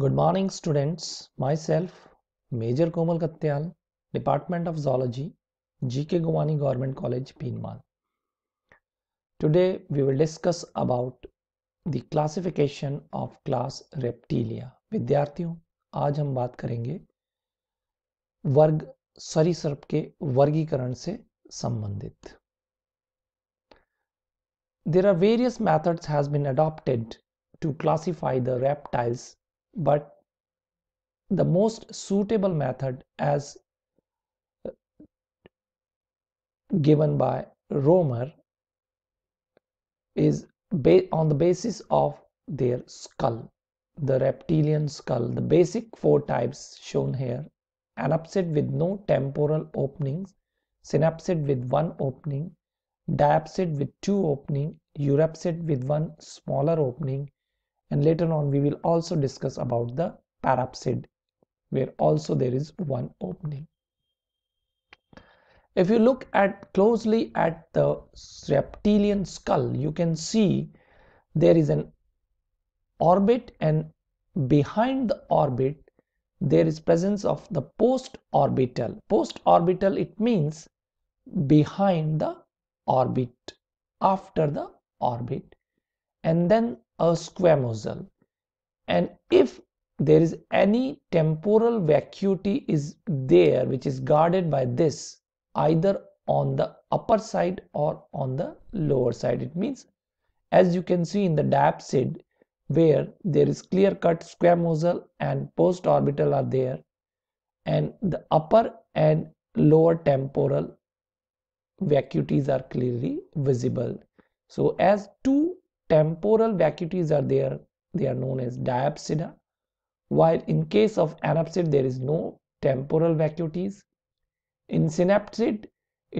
Good morning students myself major Komal Katyal department of zoology G K गुवानी government college Bhinmal today we will discuss about the classification of class Reptilia विद्यार्थियों आज हम बात करेंगे वर्ग सरीसर्प के वर्गीकरण से संबंधित there are various methods has been adopted to classify the reptiles but the most suitable method as uh, given by Romer is on the basis of their skull the reptilian skull the basic four types shown here anapsid with no temporal openings synapsid with one opening diapsid with two opening, eurapsid with one smaller opening, and later on we will also discuss about the parapsid where also there is one opening. If you look at closely at the reptilian skull, you can see there is an orbit and behind the orbit there is presence of the post orbital. Post orbital it means behind the orbit, after the orbit. And then a squamosal and if there is any temporal vacuity is there which is guarded by this either on the upper side or on the lower side it means as you can see in the diapsid where there is clear cut squamosal and postorbital are there and the upper and lower temporal vacuities are clearly visible so as two temporal vacuities are there they are known as diapsida while in case of anapsid there is no temporal vacuities in synapsid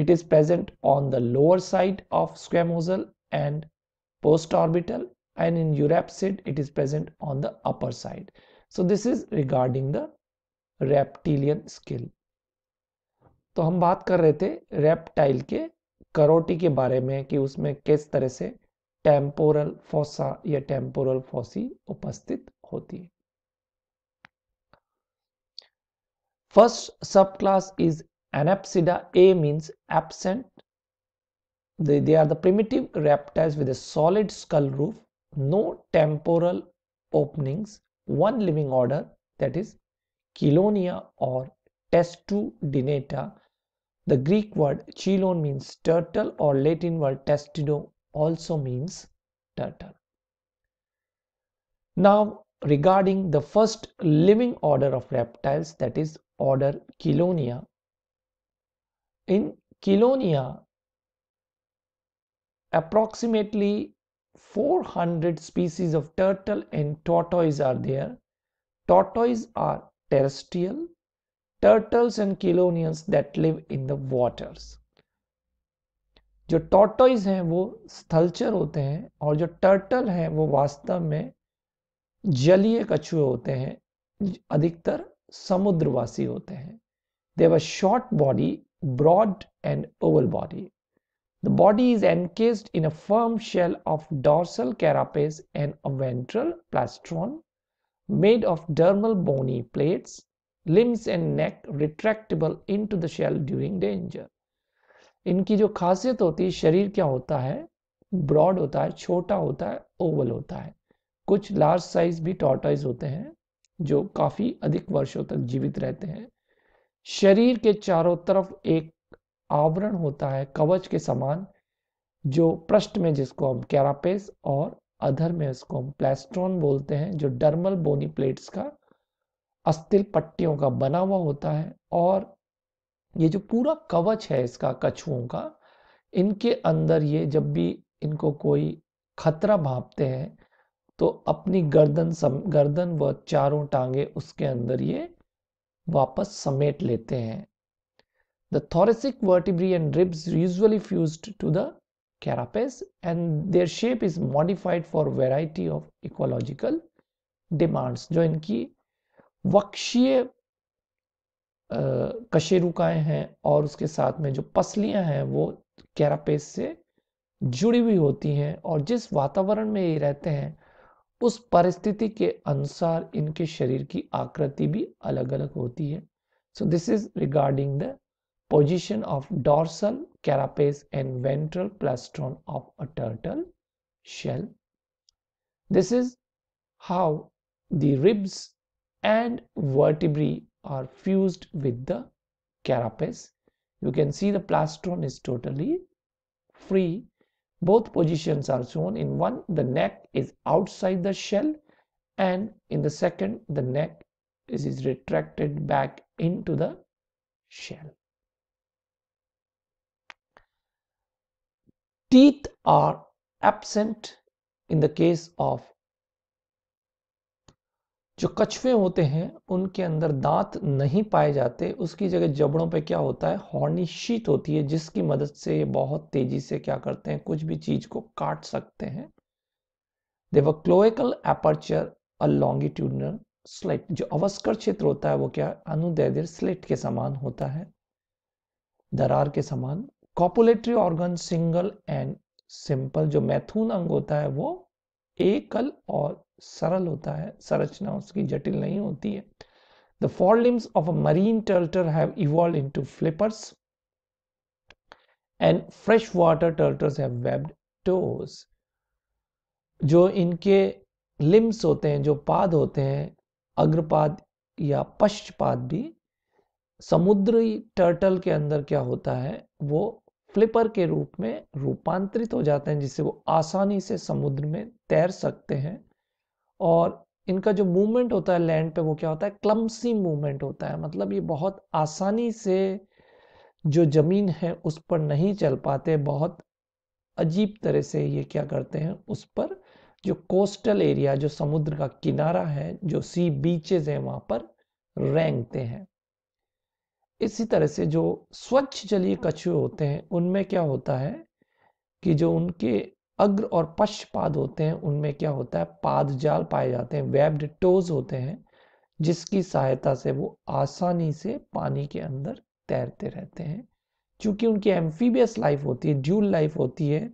it is present on the lower side of squamosal and post orbital and in urapsid it is present on the upper side so this is regarding the reptilian skill तो हम बात कर रहे थे reptile के करोटी के बारे में कि उसमें किस तरह से Temporal fossa, या temporal फोसी उपस्थित होती है first sub class is Anapsida a they, are the primitive reptiles with a solid skull roof no temporal openings one living order that is chelonia or testudinata the greek word chelon means turtle or latin word Testudo also means turtle. Now regarding the first living order of reptiles that is order Chelonia. In Chelonia approximately 400 species of turtle and tortoise are there. Tortoise are terrestrial, turtles and chelonians that live in the waters. जो tortoise हैं वो स्थलचर होते हैं और जो turtle हैं वो वास्तव में जलीय कछुए होते हैं अधिकतर समुद्रवासी होते हैं they've a short body broad and oval body the body is encased in a firm shell of dorsal carapace and a ventral plastron made of dermal bony plates limbs and neck retractable into the shell during danger इनकी जो खासियत होती है शरीर क्या होता है broad होता है छोटा होता है ओवल होता है कुछ लार्ज साइज भी टॉर्टाइज होते हैं जो काफ़ी अधिक वर्षों तक जीवित रहते हैं शरीर के चारों तरफ एक आवरण होता है कवच के समान जो पृष्ठ में जिसको हम कैरापेस और अधर में इसको हम प्लेस्ट्रॉन बोलते हैं जो डर्मल बोनी प्लेट्स का अस्थिल पट्टियों का बना हुआ होता है और ये जो पूरा कवच है इसका कछुओं का इनके अंदर ये जब भी इनको कोई खतरा भापते हैं तो अपनी गर्दन सम गर्दन व चारों टांगे उसके अंदर ये वापस समेट लेते हैं the thoracic vertebrae and ribs usually fuse to the carapace and their shape is modified for variety of ecological demands जो इनकी वक्षीय कशेरुकाएं हैं और उसके साथ में जो पसलियां हैं वो कैरापेस से जुड़ी हुई होती हैं और जिस वातावरण में ये रहते हैं उस परिस्थिति के अनुसार इनके शरीर की आकृति भी अलग अलग होती है so this is regarding the position of dorsal carapace and ventral plastron of a turtle shell this is how the ribs and vertebrae are fused with the carapace. You can see the plastron is totally free. Both positions are shown. In one, the neck is outside the shell and in the second, the neck is retracted back into the shell. Teeth are absent in the case of जो कछुए होते हैं उनके अंदर दांत नहीं पाए जाते उसकी जगह जबड़ों पे क्या होता है हॉर्नी शीत होती है जिसकी मदद से ये बहुत तेजी से क्या करते हैं कुछ भी चीज को काट सकते हैं they've cloacal aperture a longitudinal slit जो अवस्कर क्षेत्र होता है वो क्या अनुदैर्घ्य स्लेट के समान होता है दरार के समान copulatory organ single and simple जो मैथुन अंग होता है वो एकल और सरल होता है संरचना उसकी जटिल नहीं होती है the fore limbs of a marine turtle have evolve to flippers and fresh water turtles have webbed toes जो इनके लिम्स होते हैं जो पाद होते हैं अग्रपाद या पश्चपाद भी समुद्री टर्टल के अंदर क्या होता है वो फ्लिपर के रूप में रूपांतरित हो जाते हैं जिससे वो आसानी से समुद्र में तैर सकते हैं और इनका जो मूवमेंट होता है लैंड पे वो क्या होता है क्लम्सी मूवमेंट होता है मतलब ये बहुत आसानी से जो ज़मीन है उस पर नहीं चल पाते बहुत अजीब तरह से ये क्या करते हैं उस पर जो कोस्टल एरिया जो समुद्र का किनारा है जो सी बीचेज हैं वहाँ पर रेंगते हैं इसी तरह से जो स्वच्छ जलीय कछुए होते हैं उनमें क्या होता है कि जो उनके अग्र और पश्च पाद होते हैं उनमें क्या होता है पाद जाल पाए जाते हैं वेब्ड टोज होते हैं जिसकी सहायता से वो आसानी से पानी के अंदर तैरते रहते हैं क्योंकि उनकी एम्फीबियस लाइफ होती है ड्यूल लाइफ होती है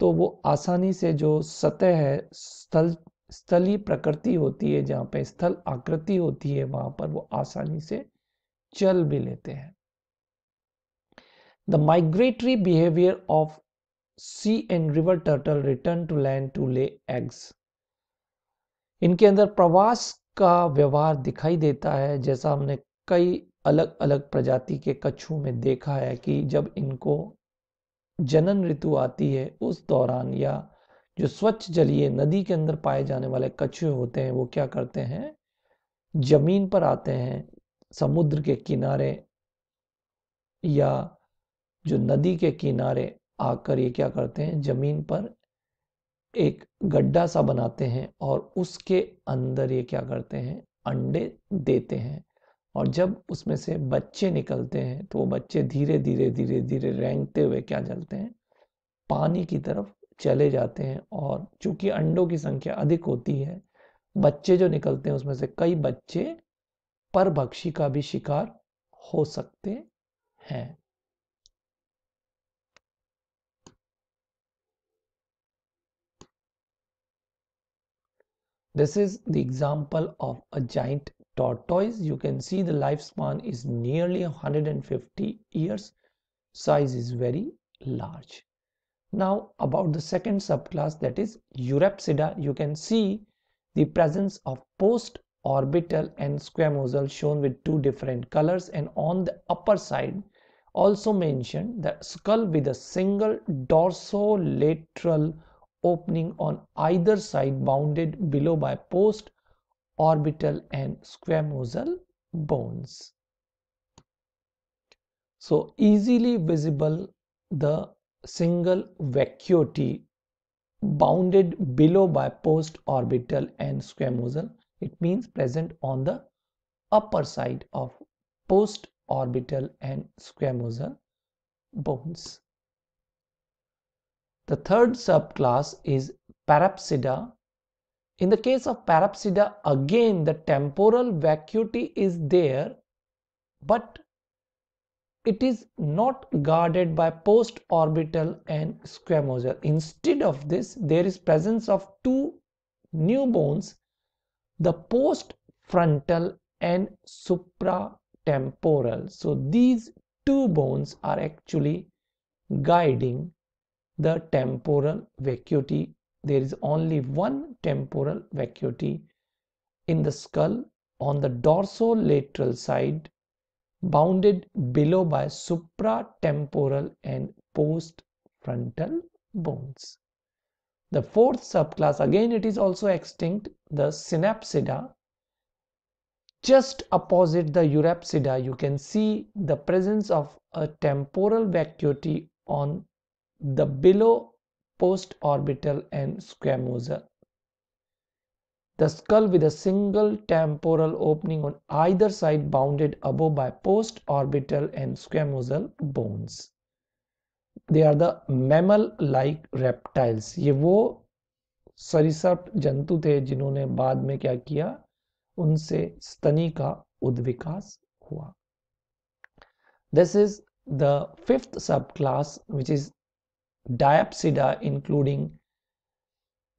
तो वो आसानी से जो सतह है स्थल स्थली प्रकृति होती है जहाँ पे स्थल आकृति होती है वहां पर वो आसानी से चल भी लेते हैं the migratory behaviour of sea and river turtle return to land to lay eggs इनके अंदर प्रवास का व्यवहार दिखाई देता है जैसा हमने कई अलग अलग प्रजाति के कछुओं में देखा है कि जब इनको जनन ऋतु आती है उस दौरान या जो स्वच्छ जलीय नदी के अंदर पाए जाने वाले कछुए होते हैं वो क्या करते हैं जमीन पर आते हैं समुद्र के किनारे या जो नदी के किनारे आकर ये क्या करते हैं ज़मीन पर एक गड्ढा सा बनाते हैं और उसके अंदर ये क्या करते हैं अंडे देते हैं और जब उसमें से बच्चे निकलते हैं तो वो बच्चे धीरे धीरे धीरे धीरे रेंगते हुए क्या चलते हैं पानी की तरफ चले जाते हैं और चूंकि अंडों की संख्या अधिक होती है बच्चे जो निकलते हैं उसमें से कई बच्चे परभक्षी का भी शिकार हो सकते हैं This is the example of a giant tortoise. You can see the lifespan is nearly 150 years. Size is very large. Now about the second subclass that is Eurepsida, you can see the presence of post-orbital and squamosal shown with two different colors and on the upper side also mentioned the skull with a single dorsolateral opening on either side bounded below by post, orbital and squamosal bones. So easily visible the single vacuity bounded below by post orbital and squamosal it means present on the upper side of post orbital and squamosal bones the third subclass is Parapsida. In the case of Parapsida, again the temporal vacuity is there, but it is not guarded by post-orbital and squamosal. Instead of this, there is presence of two new bones, the postfrontal and supratemporal. So these two bones are actually guiding the temporal vacuity. There is only one temporal vacuity in the skull on the dorsolateral side, bounded below by supratemporal and postfrontal bones. The fourth subclass, again it is also extinct, the synapsida. Just opposite the urapsida, you can see the presence of a temporal vacuity on the below postorbital and squamosal. The skull with a single temporal opening on either side bounded above by post orbital and squamosal bones. they are the mammal like reptiles ये वो सरिसप जंतु थे जिन्होंने बाद में क्या किया उनसे स्तनी का उद्विकास हुआ this is the fifth sub class which is diapsida including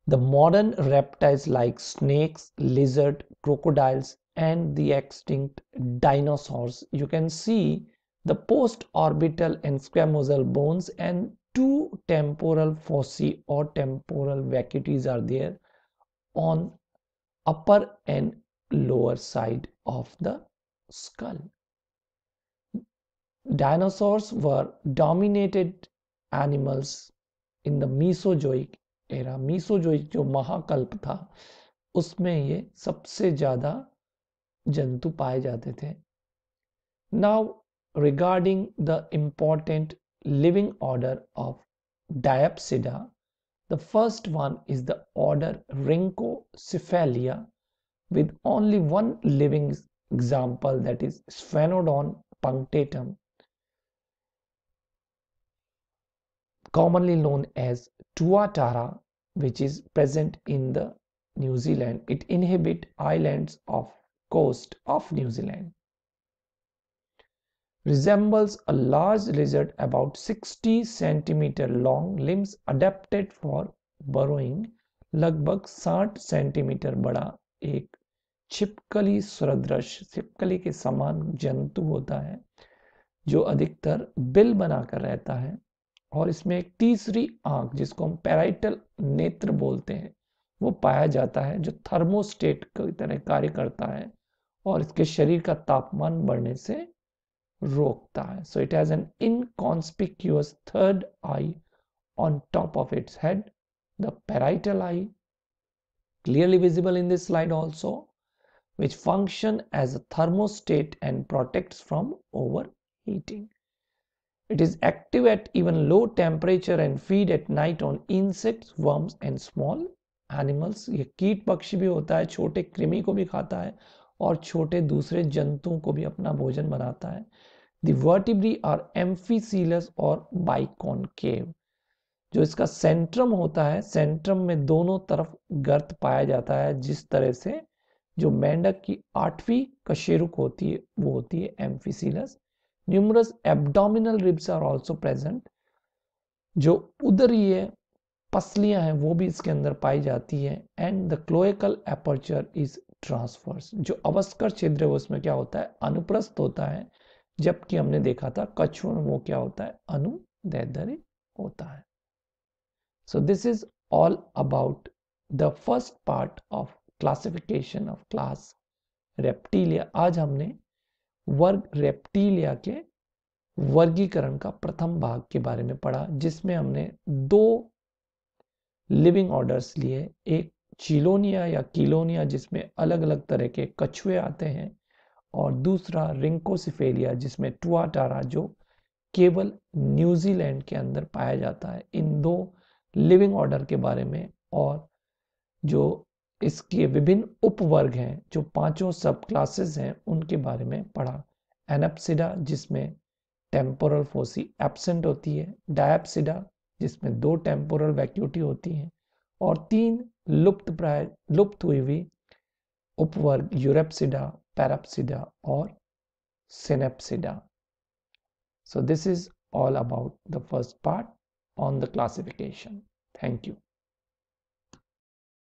the modern reptiles like snakes, lizard, crocodiles and the extinct dinosaurs. You can see the post-orbital and squamosal bones and two temporal fossae or temporal vacuities are there on upper and lower side of the skull. Dinosaurs were dominated animals in the Mesozoic era Mesozoic जो महाकल्प था उसमें ये सबसे ज्यादा जंतु पाए जाते थे now regarding the important living order of Diapsida the first one is the order Rhynchocephalia with only one living example that is Sphenodon punctatum commonly known as tuatara, which is present in the New Zealand. It inhabit islands of coast of New Zealand. Resembles a large lizard about 60 cm long, limbs adapted for burrowing, लगभग 60 centimetre बड़ा एक छिपकली सुरदृश छिपकली के समान जंतु होता है जो अधिकतर बिल बनाकर रहता है और इसमें एक तीसरी आंख जिसको हम पैराइटल नेत्र बोलते हैं वो पाया जाता है जो थर्मोस्टेट की तरह कार्य करता है और इसके शरीर का तापमान बढ़ने से रोकता है so it has an inconspicuous third eye on top of its head the parietal eye visible in this slide also which function as a thermostat and protect from overheating It is active at even low temperature and feed at night on insects, worms and small animals ये कीट पक्षी भी होता है छोटे कृमि को भी खाता है और छोटे दूसरे जंतुओं को भी अपना भोजन बनाता है दर्टिब्री आर एम्फीसीलस और बाइकॉनकेव जो इसका सेंट्रम होता है सेंट्रम में दोनों तरफ गर्त पाया जाता है जिस तरह से जो मेंढक की आठवीं कशेरुक होती है वो होती है एम्फीसीलस numerous abdominal ribs are also present जो उदरीय पसलियां हैं वो भी इसके अंदर पाई जाती है and the cloacal aperture is transverse जो अवस्कर छिद्र है उसमें क्या होता है अनुप्रस्थ होता है जबकि हमने देखा था कछुण वो क्या होता है अनुदैदरी होता है so this is all about the first part of classification of class Reptilia आज हमने वर्ग रेप्टीलिया के वर्गीकरण का प्रथम भाग के बारे में पढ़ा जिसमें हमने दो लिविंग ऑर्डर्स लिए एक चिलोनिया या किलोनिया जिसमें अलग अलग तरह के कछुए आते हैं और दूसरा रिंकोसिफेलिया जिसमें टुआटारा जो केवल न्यूजीलैंड के अंदर पाया जाता है इन दो लिविंग ऑर्डर के बारे में और जो इसके विभिन्न उपवर्ग हैं जो पांचों सब क्लासेस हैं उनके बारे में पढ़ा एनपसिडा जिसमें टेम्पोरल फोसी एबसेंट होती है डायप्सिडा जिसमें दो टेम्पोरल वैक्यूटी होती हैं और तीन लुप्त प्राय लुप्त हुई हुई उपवर्ग यूरेप्सिडा पैरपसिडा और synapsida. So this is all about the first part on the classification thank you